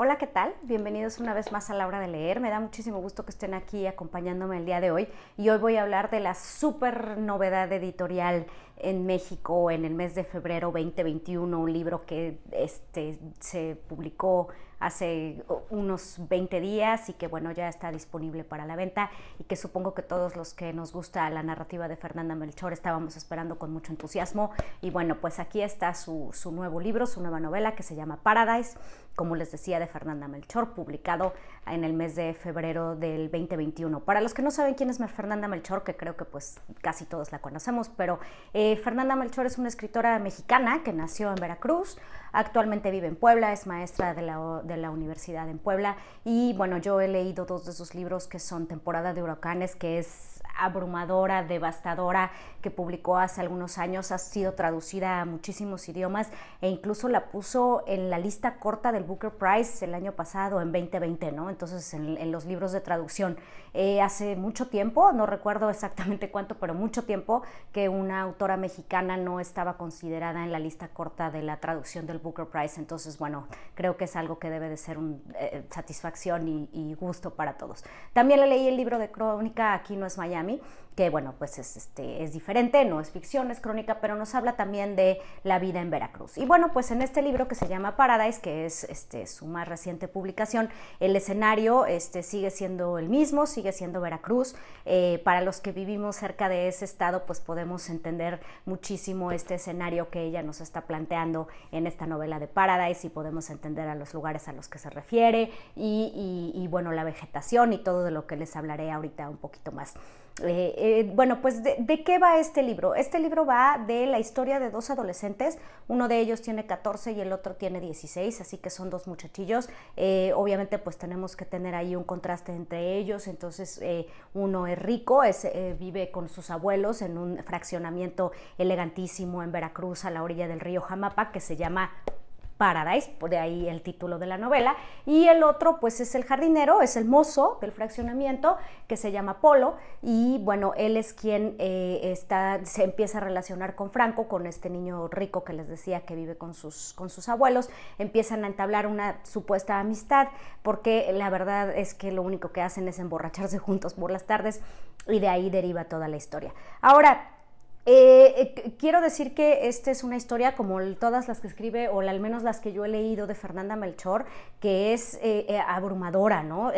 Hola, ¿qué tal? Bienvenidos una vez más a la hora de leer. Me da muchísimo gusto que estén aquí acompañándome el día de hoy y hoy voy a hablar de la super novedad editorial en México en el mes de febrero 2021, un libro que este, se publicó hace unos 20 días y que bueno ya está disponible para la venta y que supongo que todos los que nos gusta la narrativa de Fernanda Melchor estábamos esperando con mucho entusiasmo y bueno pues aquí está su, su nuevo libro, su nueva novela que se llama Paradise, como les decía de Fernanda Melchor, publicado en el mes de febrero del 2021. Para los que no saben quién es Fernanda Melchor, que creo que pues casi todos la conocemos, pero eh, Fernanda Melchor es una escritora mexicana que nació en Veracruz, actualmente vive en Puebla, es maestra de la universidad en Puebla y bueno, yo he leído dos de sus libros que son Temporada de Huracanes, que es abrumadora, devastadora, que publicó hace algunos años, ha sido traducida a muchísimos idiomas e incluso la puso en la lista corta del Booker Prize el año pasado, en 2020, ¿no? Entonces, en, los libros de traducción. Eh, hace mucho tiempo, no recuerdo exactamente cuánto, pero mucho tiempo que una autora mexicana no estaba considerada en la lista corta de la traducción del Booker Prize. Entonces, bueno, creo que es algo que debe de ser una eh, satisfacción y, y gusto para todos. También le leí el libro de crónica Aquí no es Miami que bueno, pues este, es, diferente, no es ficción, es crónica, pero nos habla también de la vida en Veracruz. Y bueno, pues en este libro que se llama Paradise, que es este, su más reciente publicación, el escenario este, sigue siendo el mismo, sigue siendo Veracruz. Eh, para los que vivimos cerca de ese estado, pues podemos entender muchísimo este escenario que ella nos está planteando en esta novela de Paradise y podemos entender a los lugares a los que se refiere y bueno, la vegetación y todo de lo que les hablaré ahorita un poquito más. Eh, eh, bueno, pues de, qué va este libro? Este libro va de la historia de dos adolescentes, uno de ellos tiene 14 y el otro tiene 16, así que son dos muchachillos. Eh, obviamente pues tenemos que tener ahí un contraste entre ellos, entonces uno es rico, es, vive con sus abuelos en un fraccionamiento elegantísimo en Veracruz a la orilla del río Jamapa que se llama Paradise, de ahí el título de la novela, y el otro pues es el jardinero, es el mozo del fraccionamiento que se llama Polo y bueno, él es quien eh, está, se empieza a relacionar con Franco, con este niño rico que les decía que vive con sus, con sus abuelos, empiezan a entablar una supuesta amistad porque la verdad es que lo único que hacen es emborracharse juntos por las tardes y de ahí deriva toda la historia. Ahora, eh, eh quiero decir que esta es una historia como todas las que escribe, o al menos las que yo he leído de Fernanda Melchor, que es eh, eh, abrumadora, ¿no?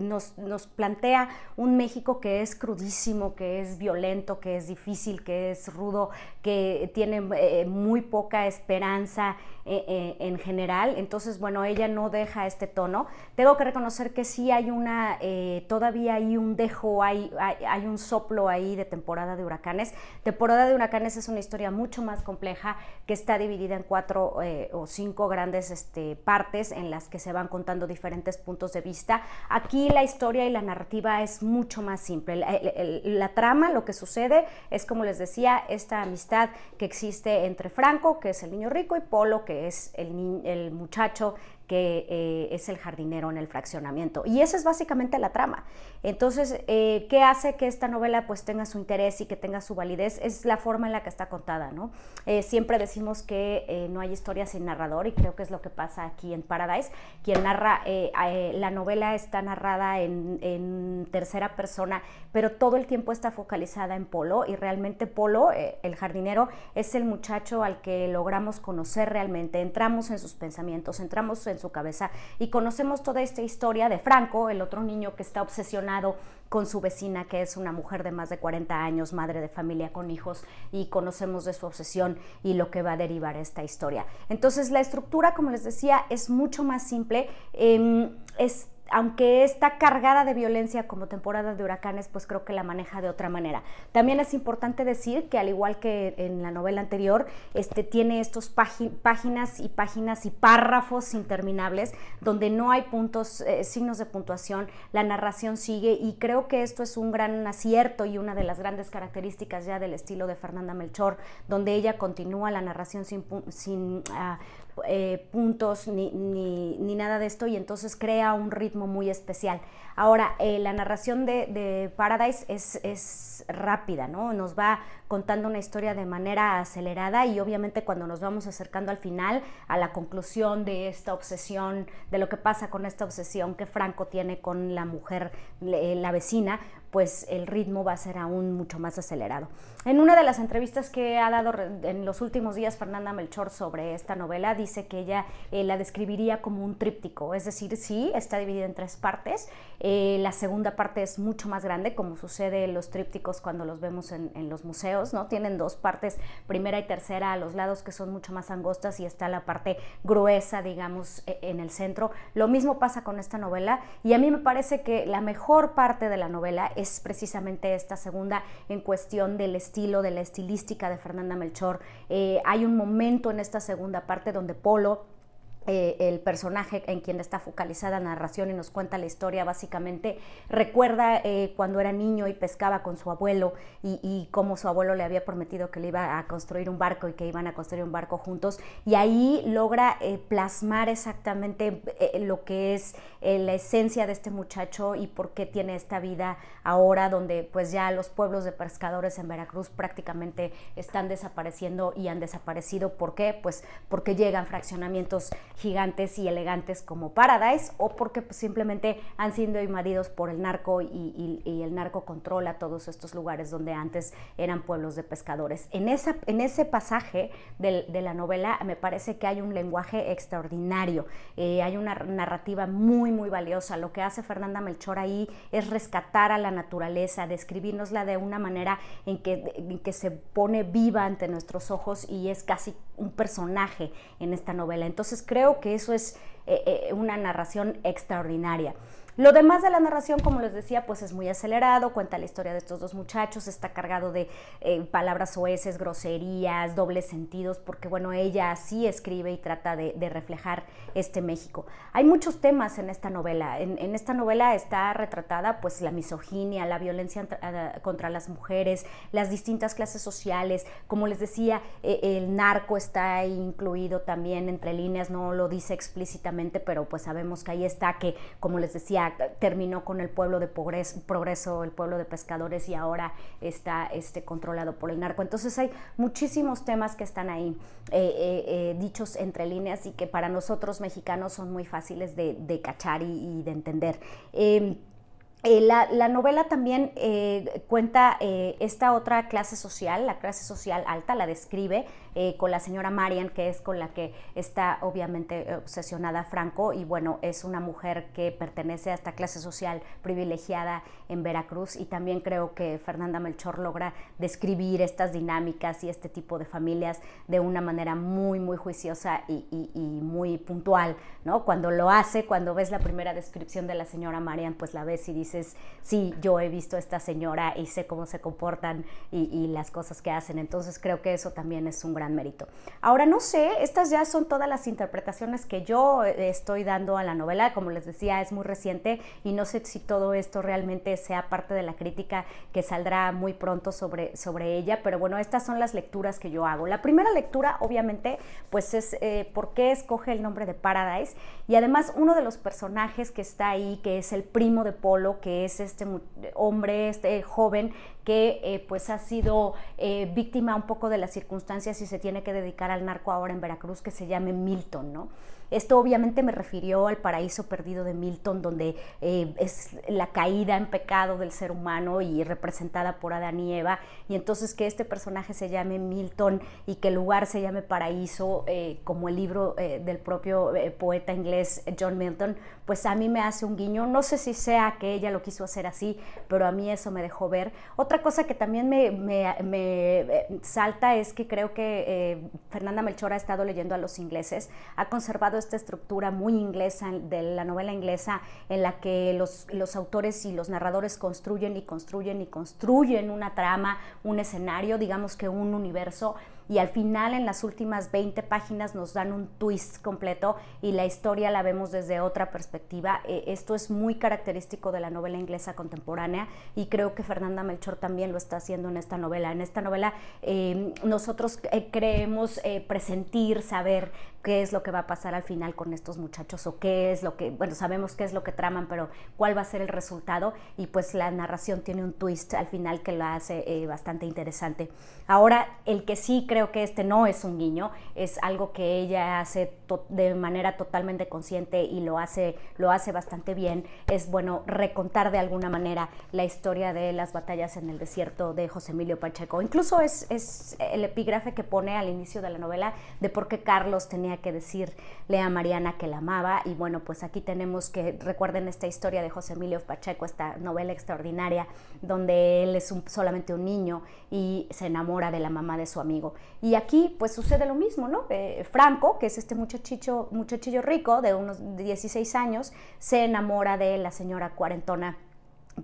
nos, plantea un México que es crudísimo, que es violento, que es difícil, que es rudo, que tiene muy poca esperanza eh, eh, en general. Entonces, bueno, ella no deja este tono. Tengo que reconocer que sí hay una, eh, todavía hay un dejo, hay, hay, un soplo ahí de temporada de huracanes. Temporada de huracanes es una historia mucho más compleja que está dividida en cuatro o cinco grandes este, partes en las que se van contando diferentes puntos de vista. Aquí la historia y la narrativa es mucho más simple. la, la trama, lo que sucede, es como les decía, esta amistad que existe entre Franco, que es el niño rico, y Polo, que es el, el muchacho que eh, es el jardinero en el fraccionamiento. Y esa es básicamente la trama. Entonces, eh, ¿qué hace que esta novela pues tenga su interés y que tenga su validez? Es la forma en la que está contada, ¿no? Eh, siempre decimos que no hay historia sin narrador y creo que es lo que pasa aquí en Paradise. Quien narra, la novela está narrada en, tercera persona, pero todo el tiempo está focalizada en Polo y realmente Polo, el jardinero, es el muchacho al que logramos conocer realmente. Entramos en sus pensamientos, entramos en su cabeza. Y conocemos toda esta historia de Franco, el otro niño que está obsesionado con su vecina, que es una mujer de más de 40 años, madre de familia con hijos, y conocemos de su obsesión y lo que va a derivar esta historia. Entonces la estructura, como les decía, es mucho más simple. Em, es aunque está cargada de violencia como temporada de huracanes, pues creo que la maneja de otra manera. También es importante decir que al igual que en la novela anterior, este, tiene estos páginas y páginas y párrafos interminables donde no hay puntos, eh, signos de puntuación, la narración sigue y creo que esto es un gran acierto y una de las grandes características ya del estilo de Fernanda Melchor, donde ella continúa la narración sin, sin ah, eh, puntos ni, nada de esto y entonces crea un ritmo muy especial. Ahora, eh, la narración de, Paradise es, es, rápida, ¿no? Nos va contando una historia de manera acelerada y obviamente cuando nos vamos acercando al final, a la conclusión de esta obsesión, de lo que pasa con esta obsesión que Franco tiene con la mujer, la vecina, pues el ritmo va a ser aún mucho más acelerado. En una de las entrevistas que ha dado en los últimos días Fernanda Melchor sobre esta novela, dice que ella eh, la describiría como un tríptico, es decir, sí, está dividida en tres partes, eh, la segunda parte es mucho más grande, como sucede en los trípticos cuando los vemos en, en, los museos, ¿no? Tienen dos partes, primera y tercera, a los lados que son mucho más angostas y está la parte gruesa, digamos, e, en el centro. Lo mismo pasa con esta novela y a mí me parece que la mejor parte de la novela es precisamente esta segunda en cuestión del estilo, de la estilística de Fernanda Melchor. Eh, hay un momento en esta segunda parte donde Polo eh, el personaje en quien está focalizada la narración y nos cuenta la historia, básicamente recuerda eh, cuando era niño y pescaba con su abuelo y, cómo su abuelo le había prometido que le iba a construir un barco y que iban a construir un barco juntos. Y ahí logra eh, plasmar exactamente lo que es la esencia de este muchacho y por qué tiene esta vida ahora donde pues ya los pueblos de pescadores en Veracruz prácticamente están desapareciendo y han desaparecido. ¿Por qué? Pues porque llegan fraccionamientos gigantes y elegantes como Paradise o porque pues, simplemente han sido invadidos por el narco y, el narco controla todos estos lugares donde antes eran pueblos de pescadores. En, esa, en ese pasaje de la novela me parece que hay un lenguaje extraordinario, eh, hay una narrativa muy, muy valiosa. Lo que hace Fernanda Melchor ahí es rescatar a la naturaleza, describirnosla de una manera en que, en que se pone viva ante nuestros ojos y es casi un personaje en esta novela. Entonces creo que eso es eh, eh, una narración extraordinaria. Lo demás de la narración, como les decía, pues es muy acelerado, cuenta la historia de estos dos muchachos, está cargado de eh, palabras oeces, groserías, dobles sentidos, porque bueno, ella sí escribe y trata de, reflejar este México. Hay muchos temas en esta novela. En, esta novela está retratada pues la misoginia, la violencia contra las mujeres, las distintas clases sociales, como les decía, e, el narco está incluido también entre líneas, no lo dice explícitamente, pero pues sabemos que ahí está, que como les decía, terminó con el pueblo de Progreso, el pueblo de pescadores y ahora está este, controlado por el narco. Entonces hay muchísimos temas que están ahí eh, eh, eh, dichos entre líneas y que para nosotros mexicanos son muy fáciles de, cachar y de entender. Em, eh, la, novela también eh, cuenta eh, esta otra clase social, la clase social alta, la describe con la señora Marian, que es con la que está obviamente obsesionada Franco, y bueno, es una mujer que pertenece a esta clase social privilegiada en Veracruz, y también creo que Fernanda Melchor logra describir estas dinámicas y este tipo de familias de una manera muy, muy juiciosa y, y muy puntual, ¿no? Cuando lo hace, cuando ves la primera descripción de la señora Marian, pues la ves y dice dices, sí, yo he visto a esta señora y sé cómo se comportan y, las cosas que hacen. Entonces creo que eso también es un gran mérito. Ahora no sé, estas ya son todas las interpretaciones que yo eh, estoy dando a la novela. Como les decía, es muy reciente y no sé si todo esto realmente sea parte de la crítica que saldrá muy pronto sobre, sobre ella. Pero bueno, estas son las lecturas que yo hago. La primera lectura, obviamente, pues es eh, por qué escoge el nombre de Paradise. Y además uno de los personajes que está ahí, que es el primo de Polo, que es este hombre, este joven que eh, pues ha sido eh, víctima un poco de las circunstancias y se tiene que dedicar al narco ahora en Veracruz, que se llame Milton, ¿no? Esto obviamente me refirió al paraíso perdido de Milton, donde eh, es la caída en pecado del ser humano y representada por Adán y Eva. Y entonces que este personaje se llame Milton y que el lugar se llame paraíso, como el libro del propio poeta inglés John Milton, pues a mí me hace un guiño. No sé si sea que ella lo quiso hacer así, pero a mí eso me dejó ver. Otra cosa que también me, eh, salta es que creo que eh, Fernanda Melchor ha estado leyendo a los ingleses, ha conservado esta estructura muy inglesa de la novela inglesa en la que los, los autores y los narradores construyen y construyen y construyen una trama, un escenario, digamos que un universo y al final en las últimas 20 páginas nos dan un twist completo y la historia la vemos desde otra perspectiva. Eh, esto es muy característico de la novela inglesa contemporánea y creo que Fernanda Melchor también lo está haciendo en esta novela. En esta novela eh, nosotros eh, creemos presentir, saber qué es lo que va a pasar al final con estos muchachos o qué es lo que, bueno, sabemos qué es lo que traman, pero cuál va a ser el resultado y pues la narración tiene un twist al final que lo hace eh, bastante interesante. Ahora, el que sí creo que este no es un guiño, es algo que ella hace de manera totalmente consciente y lo hace, lo hace bastante bien, es bueno recontar de alguna manera la historia de las batallas en el desierto de José Emilio Pacheco. Incluso es, es el epígrafe que pone al inicio de la novela de por qué Carlos tenía que decirle a Mariana que la amaba. Y bueno, pues aquí tenemos que, recuerden esta historia de José Emilio Pacheco, esta novela extraordinaria, donde él es solamente un niño y se enamora de la mamá de su amigo. Y aquí pues sucede lo mismo, ¿no? Eh, Franco, que es este muchachillo rico de unos 16 años, se enamora de la señora cuarentona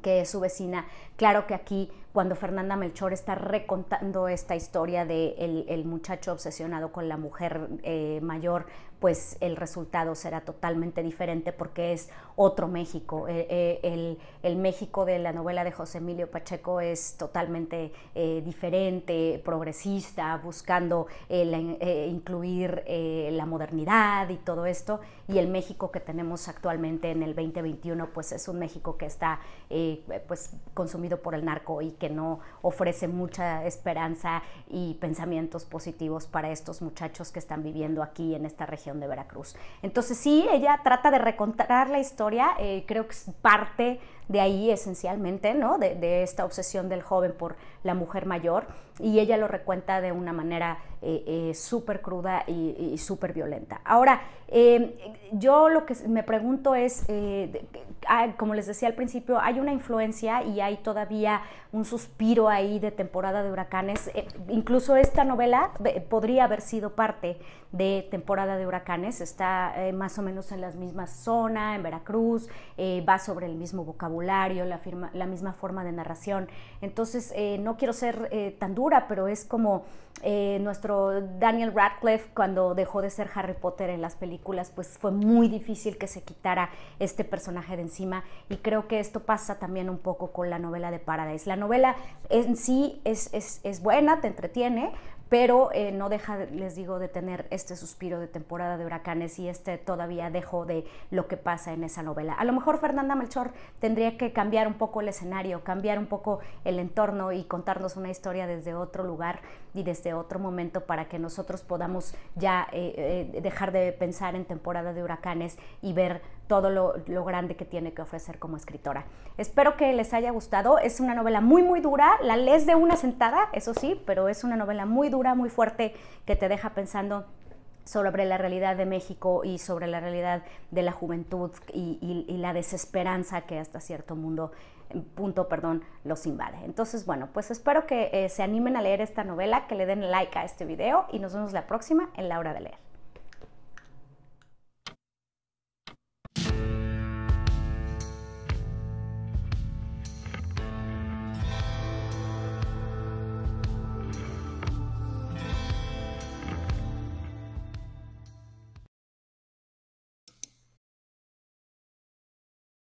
que es su vecina. Claro que aquí, cuando Fernanda Melchor está recontando esta historia del de el muchacho obsesionado con la mujer eh, mayor, pues el resultado será totalmente diferente porque es otro México. Eh, eh, el, México de la novela de José Emilio Pacheco es totalmente eh, diferente, progresista, buscando incluir la modernidad y todo esto. Y el México que tenemos actualmente en el 2021, pues es un México que está pues consumido por el narco y que no ofrece mucha esperanza y pensamientos positivos para estos muchachos que están viviendo aquí en esta región de Veracruz. Entonces sí, ella trata de recontar la historia, eh, creo que es parte de ahí esencialmente, ¿no? de esta obsesión del joven por la mujer mayor y ella lo recuenta de una manera eh, eh, súper cruda y, súper violenta. Ahora, em, yo lo que me pregunto es, eh, ah, como les decía al principio, hay una influencia y hay todavía un suspiro ahí de temporada de huracanes. incluso esta novela podría haber sido parte de temporada de huracanes, está más o menos en las mismas zona, en Veracruz, va sobre el mismo vocabulario, la, la misma forma de narración. Entonces, no quiero ser tan duro pero es como eh, nuestro Daniel Radcliffe cuando dejó de ser Harry Potter en las películas, pues fue muy difícil que se quitara este personaje de encima y creo que esto pasa también un poco con la novela de Paradise. La novela en sí es, es buena, te entretiene, pero eh, no deja, les digo, de tener este suspiro de temporada de huracanes y este todavía dejo de lo que pasa en esa novela. A lo mejor Fernanda Melchor tendría que cambiar un poco el escenario, cambiar un poco el entorno y contarnos una historia desde otro lugar y desde otro momento para que nosotros podamos ya eh, eh, dejar de pensar en temporada de huracanes y ver todo lo, grande que tiene que ofrecer como escritora. Espero que les haya gustado. Es una novela muy, muy dura. La lees de una sentada, eso sí, pero es una novela muy dura, muy fuerte, que te deja pensando sobre la realidad de México y sobre la realidad de la juventud y, la desesperanza que hasta cierto mundo, punto, perdón, los invade. Entonces, bueno, pues espero que eh, se animen a leer esta novela, que le den like a este video y nos vemos la próxima en La Hora de Leer.